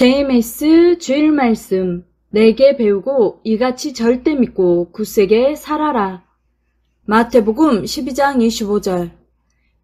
JMS 주일 말씀 내게 배우고 이같이 절대 믿고 굳세게 살아라. 마태복음 12장 25절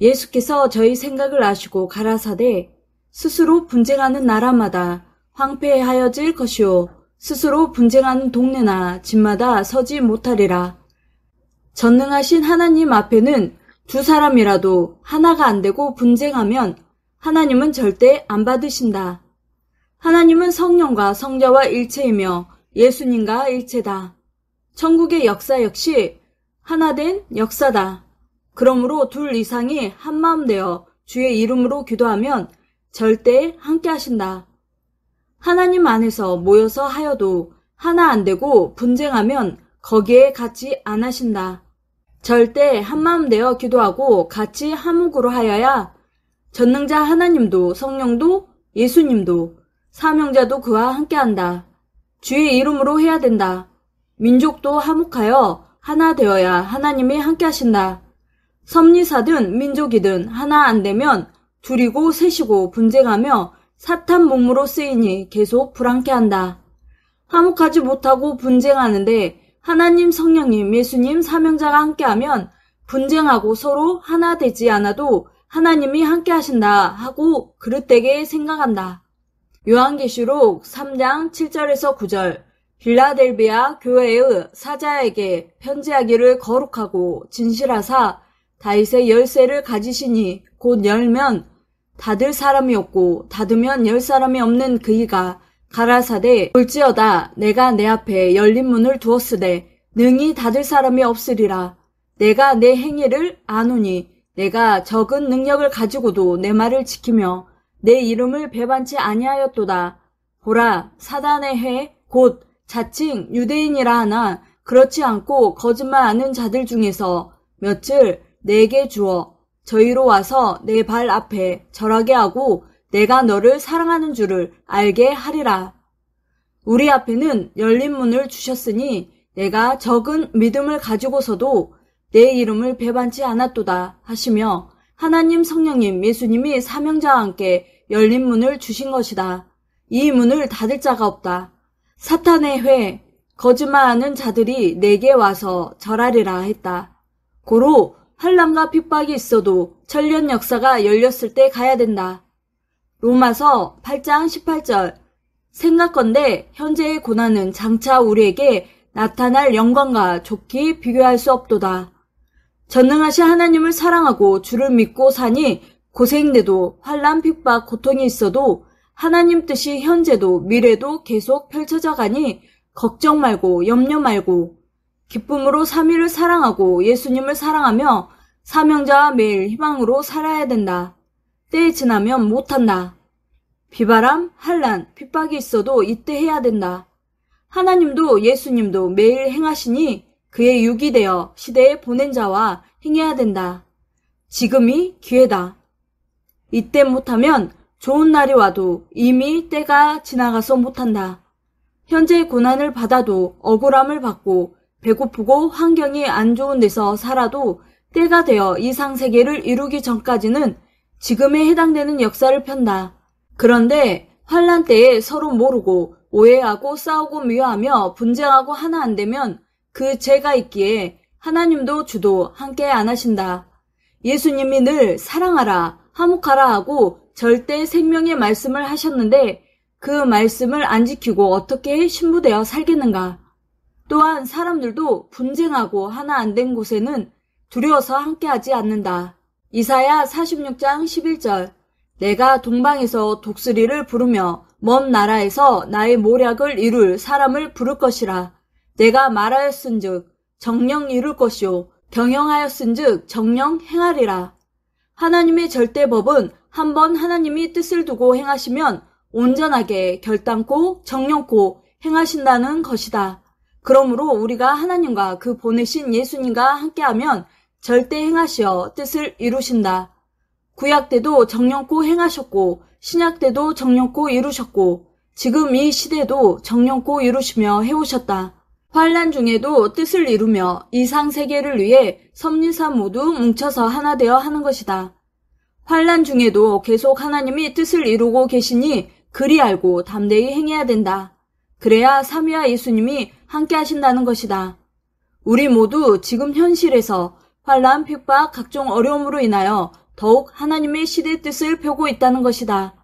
예수께서 저희 생각을 아시고 가라사대 스스로 분쟁하는 나라마다 황폐하여질 것이요 스스로 분쟁하는 동네나 집마다 서지 못하리라. 전능하신 하나님 앞에는 두 사람이라도 하나가 안 되고 분쟁하면 하나님은 절대 안 받으신다. 하나님은 성령과 성자와 일체이며 예수님과 일체다. 천국의 역사 역시 하나된 역사다. 그러므로 둘 이상이 한마음 되어 주의 이름으로 기도하면 절대 함께 하신다. 하나님 안에서 모여서 하여도 하나 안 되고 분쟁하면 거기에 같이 안 하신다. 절대 한마음 되어 기도하고 같이 한목으로 하여야 전능자 하나님도 성령도 예수님도 사명자도 그와 함께한다. 주의 이름으로 해야 된다. 민족도 화목하여 하나 되어야 하나님이 함께하신다. 섭리사든 민족이든 하나 안 되면 둘이고 셋이고 분쟁하며 사탄 몸으로 쓰이니 계속 불안케한다. 화목하지 못하고 분쟁하는데 하나님 성령님 예수님 사명자가 함께하면 분쟁하고 서로 하나 되지 않아도 하나님이 함께하신다 하고 그릇되게 생각한다. 요한계시록 3장 7절에서 9절 빌라델비아 교회의 사자에게 편지하기를 거룩하고 진실하사 다윗의 열쇠를 가지시니 곧 열면 닫을 사람이 없고 닫으면 열 사람이 없는 그이가 가라사대 볼지어다 내가 내 앞에 열린 문을 두었으되 능히 닫을 사람이 없으리라 내가 내 행위를 아노니 내가 적은 능력을 가지고도 내 말을 지키며 내 이름을 배반치 아니하였도다. 보라 사단의 해 곧 자칭 유대인이라 하나 그렇지 않고 거짓말하는 자들 중에서 며칠 내게 주어 저희로 와서 내 발 앞에 절하게 하고 내가 너를 사랑하는 줄을 알게 하리라. 우리 앞에는 열린 문을 주셨으니 내가 적은 믿음을 가지고서도 내 이름을 배반치 않았도다 하시며 하나님 성령님 예수님이 사명자와 함께 열린 문을 주신 것이다. 이 문을 닫을 자가 없다. 사탄의 회, 거짓말하는 자들이 내게 와서 절하리라 했다. 고로 한란과 핍박이 있어도 천년 역사가 열렸을 때 가야 된다. 로마서 8장 18절 생각건데 현재의 고난은 장차 우리에게 나타날 영광과 좋기 비교할 수 없도다. 전능하신 하나님을 사랑하고 주를 믿고 사니 고생돼도 환란 핍박 고통이 있어도 하나님 뜻이 현재도 미래도 계속 펼쳐져 가니 걱정 말고 염려 말고 기쁨으로 삼위를 사랑하고 예수님을 사랑하며 사명자와 매일 희망으로 살아야 된다. 때에 지나면 못한다. 비바람, 한란, 핍박이 있어도 이때 해야 된다. 하나님도 예수님도 매일 행하시니 그의 육이 되어 시대에 보낸 자와 행해야 된다. 지금이 기회다. 이때 못하면 좋은 날이 와도 이미 때가 지나가서 못한다. 현재 고난을 받아도 억울함을 받고 배고프고 환경이 안 좋은 데서 살아도 때가 되어 이 상세계를 이루기 전까지는 지금에 해당되는 역사를 편다. 그런데 환란 때에 서로 모르고 오해하고 싸우고 미워하며 분쟁하고 하나 안 되면 그 죄가 있기에 하나님도 주도 함께 안 하신다. 예수님이 늘 사랑하라, 화목하라 하고 절대 생명의 말씀을 하셨는데 그 말씀을 안 지키고 어떻게 신부되어 살겠는가. 또한 사람들도 분쟁하고 하나 안 된 곳에는 두려워서 함께하지 않는다. 이사야 46장 11절 내가 동방에서 독수리를 부르며 먼 나라에서 나의 모략을 이룰 사람을 부를 것이라. 내가 말하였은즉 정령 이룰 것이요 경영하였은즉 정령 행하리라. 하나님의 절대법은 한번 하나님이 뜻을 두고 행하시면 온전하게 결단코 정령코 행하신다는 것이다. 그러므로 우리가 하나님과 그 보내신 예수님과 함께하면 절대 행하시어 뜻을 이루신다. 구약 때도 정령코 행하셨고 신약 때도 정령코 이루셨고 지금 이 시대도 정령코 이루시며 해오셨다. 환란 중에도 뜻을 이루며 이상 세계를 위해 섭리사 모두 뭉쳐서 하나 되어 하는 것이다. 환란 중에도 계속 하나님이 뜻을 이루고 계시니 그리 알고 담대히 행해야 된다. 그래야 삼위와 예수님이 함께 하신다는 것이다. 우리 모두 지금 현실에서 환란, 핍박, 각종 어려움으로 인하여 더욱 하나님의 시대 뜻을 펴고 있다는 것이다.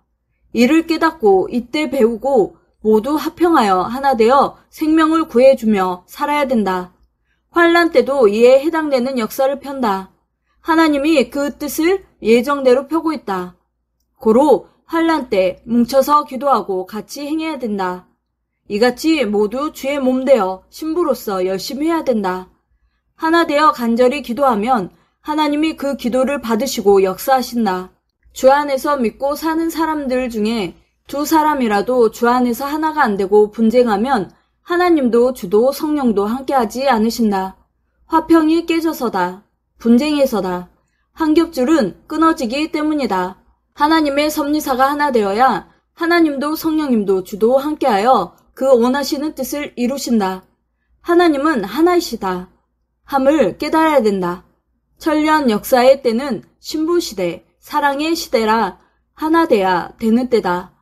이를 깨닫고 이때 배우고 모두 합평하여 하나 되어 생명을 구해주며 살아야 된다. 환란 때도 이에 해당되는 역사를 편다. 하나님이 그 뜻을 예정대로 펴고 있다. 고로 환란 때 뭉쳐서 기도하고 같이 행해야 된다. 이같이 모두 주의 몸 되어 신부로서 열심히 해야 된다. 하나 되어 간절히 기도하면 하나님이 그 기도를 받으시고 역사하신다. 주 안에서 믿고 사는 사람들 중에 두 사람이라도 주 안에서 하나가 안 되고 분쟁하면 하나님도 주도 성령도 함께하지 않으신다. 화평이 깨져서다. 분쟁에서다. 한 겹줄은 끊어지기 때문이다. 하나님의 섭리사가 하나 되어야 하나님도 성령님도 주도 함께하여 그 원하시는 뜻을 이루신다. 하나님은 하나이시다. 함을 깨달아야 된다. 천년 역사의 때는 신부시대, 사랑의 시대라 하나 돼야 되는 때다.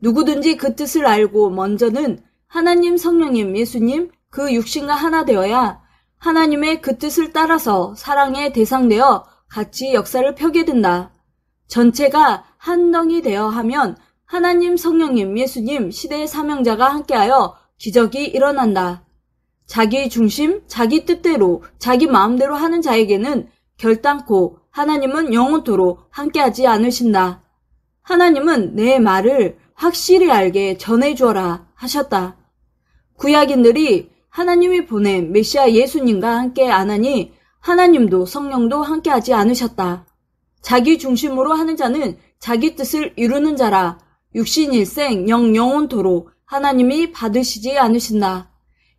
누구든지 그 뜻을 알고 먼저는 하나님 성령님 예수님 그 육신과 하나 되어야 하나님의 그 뜻을 따라서 사랑에 대상되어 같이 역사를 펴게 된다. 전체가 한 덩이 되어 하면 하나님 성령님 예수님 시대의 사명자가 함께하여 기적이 일어난다. 자기 중심, 자기 뜻대로, 자기 마음대로 하는 자에게는 결단코 하나님은 영원토록 함께하지 않으신다. 하나님은 내 말을 확실히 알게 전해주어라 하셨다. 구약인들이 하나님이 보낸 메시아 예수님과 함께 안 하니 하나님도 성령도 함께 하지 않으셨다. 자기 중심으로 하는 자는 자기 뜻을 이루는 자라 육신 일생 영 영원토로 하나님이 받으시지 않으신다.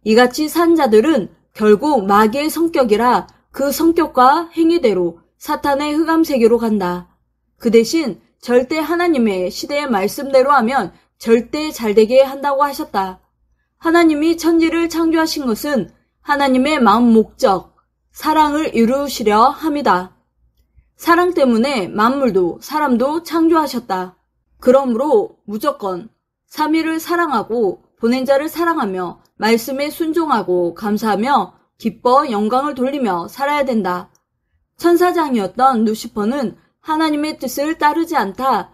이같이 산 자들은 결국 마귀의 성격이라 그 성격과 행위대로 사탄의 흑암 세계로 간다. 그 대신 절대 하나님의 시대의 말씀대로 하면 절대 잘되게 한다고 하셨다. 하나님이 천지를 창조하신 것은 하나님의 마음 목적, 사랑을 이루시려 합니다 사랑 때문에 만물도 사람도 창조하셨다. 그러므로 무조건 삼위를 사랑하고 보낸 자를 사랑하며 말씀에 순종하고 감사하며 기뻐 영광을 돌리며 살아야 된다. 천사장이었던 루시퍼는 하나님의 뜻을 따르지 않다.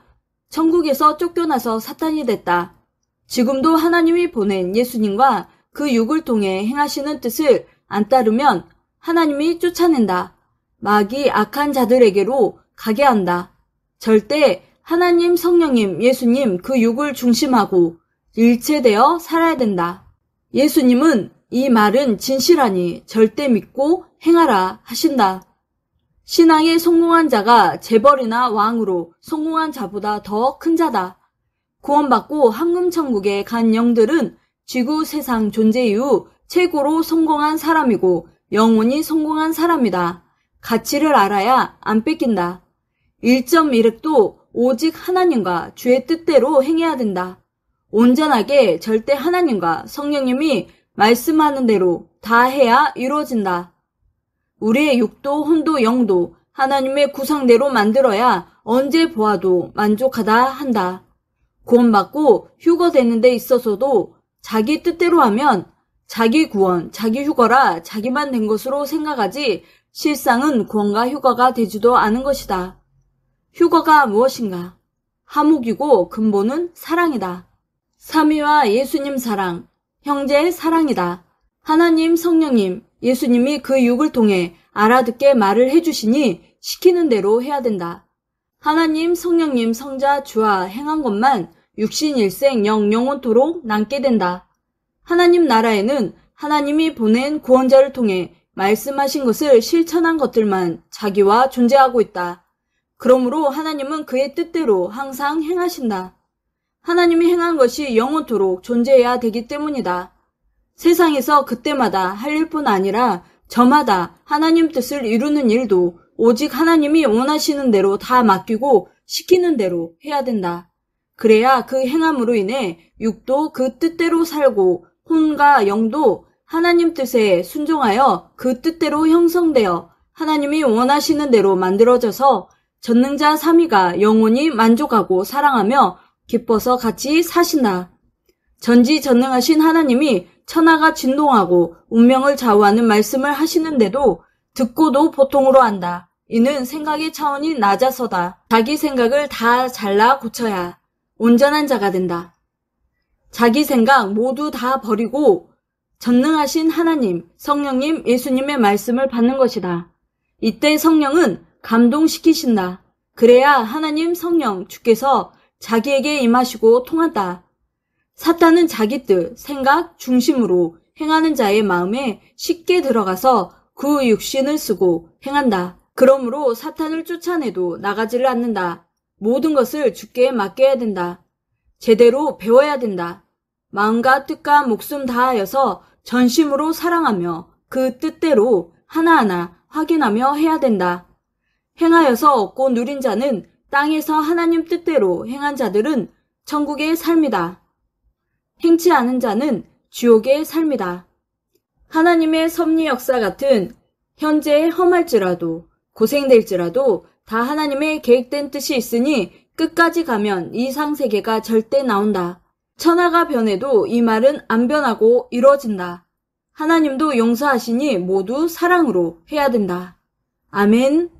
천국에서 쫓겨나서 사탄이 됐다. 지금도 하나님이 보낸 예수님과 그 육을 통해 행하시는 뜻을 안 따르면 하나님이 쫓아낸다. 마귀 악한 자들에게로 가게 한다. 절대 하나님, 성령님, 예수님 그 육을 중심하고 일체되어 살아야 된다. 예수님은 이 말은 진실하니 절대 믿고 행하라 하신다. 신앙에 성공한 자가 재벌이나 왕으로 성공한 자보다 더 큰 자다. 구원받고 황금천국에 간 영들은 지구 세상 존재 이후 최고로 성공한 사람이고 영원히 성공한 사람이다. 가치를 알아야 안 뺏긴다. 1.1획도 오직 하나님과 주의 뜻대로 행해야 된다. 온전하게 절대 하나님과 성령님이 말씀하는 대로 다 해야 이루어진다. 우리의 육도, 혼도, 영도 하나님의 구상대로 만들어야 언제 보아도 만족하다 한다. 구원받고 휴거되는 데 있어서도 자기 뜻대로 하면 자기 구원, 자기 휴거라 자기만 된 것으로 생각하지 실상은 구원과 휴거가 되지도 않은 것이다. 휴거가 무엇인가? 하목이고 근본은 사랑이다. 삼위와 예수님 사랑, 형제의 사랑이다. 하나님 성령님, 예수님이 그 육을 통해 알아듣게 말을 해주시니 시키는 대로 해야 된다. 하나님, 성령님, 성자, 주와 행한 것만 육신일생 영 영원토록 남게 된다. 하나님 나라에는 하나님이 보낸 구원자를 통해 말씀하신 것을 실천한 것들만 자기와 존재하고 있다. 그러므로 하나님은 그의 뜻대로 항상 행하신다. 하나님이 행한 것이 영원토록 존재해야 되기 때문이다. 세상에서 그때마다 할 일뿐 아니라 저마다 하나님 뜻을 이루는 일도 오직 하나님이 원하시는 대로 다 맡기고 시키는 대로 해야 된다. 그래야 그 행함으로 인해 육도 그 뜻대로 살고 혼과 영도 하나님 뜻에 순종하여 그 뜻대로 형성되어 하나님이 원하시는 대로 만들어져서 전능자 삼위가 영원히 만족하고 사랑하며 기뻐서 같이 사신다. 전지전능하신 하나님이 천하가 진동하고 운명을 좌우하는 말씀을 하시는데도 듣고도 보통으로 한다. 이는 생각의 차원이 낮아서다. 자기 생각을 다 잘라 고쳐야 온전한 자가 된다. 자기 생각 모두 다 버리고 전능하신 하나님, 성령님, 예수님의 말씀을 받는 것이다. 이때 성령은 감동시키신다. 그래야 하나님 성령 주께서 자기에게 임하시고 통한다. 사탄은 자기 뜻, 생각, 중심으로 행하는 자의 마음에 쉽게 들어가서 그 육신을 쓰고 행한다. 그러므로 사탄을 쫓아내도 나가지를 않는다. 모든 것을 죽게 맡겨야 된다. 제대로 배워야 된다. 마음과 뜻과 목숨 다하여서 전심으로 사랑하며 그 뜻대로 하나하나 확인하며 해야 된다. 행하여서 얻고 누린 자는 땅에서 하나님 뜻대로 행한 자들은 천국의 삶이다. 행치 않은 자는 지옥의 삶이다. 하나님의 섭리 역사 같은 현재 에 험할지라도 고생될지라도 다 하나님의 계획된 뜻이 있으니 끝까지 가면 이 상세계가 절대 나온다. 천하가 변해도 이 말은 안 변하고 이루어진다. 하나님도 용서하시니 모두 사랑으로 해야 된다. 아멘.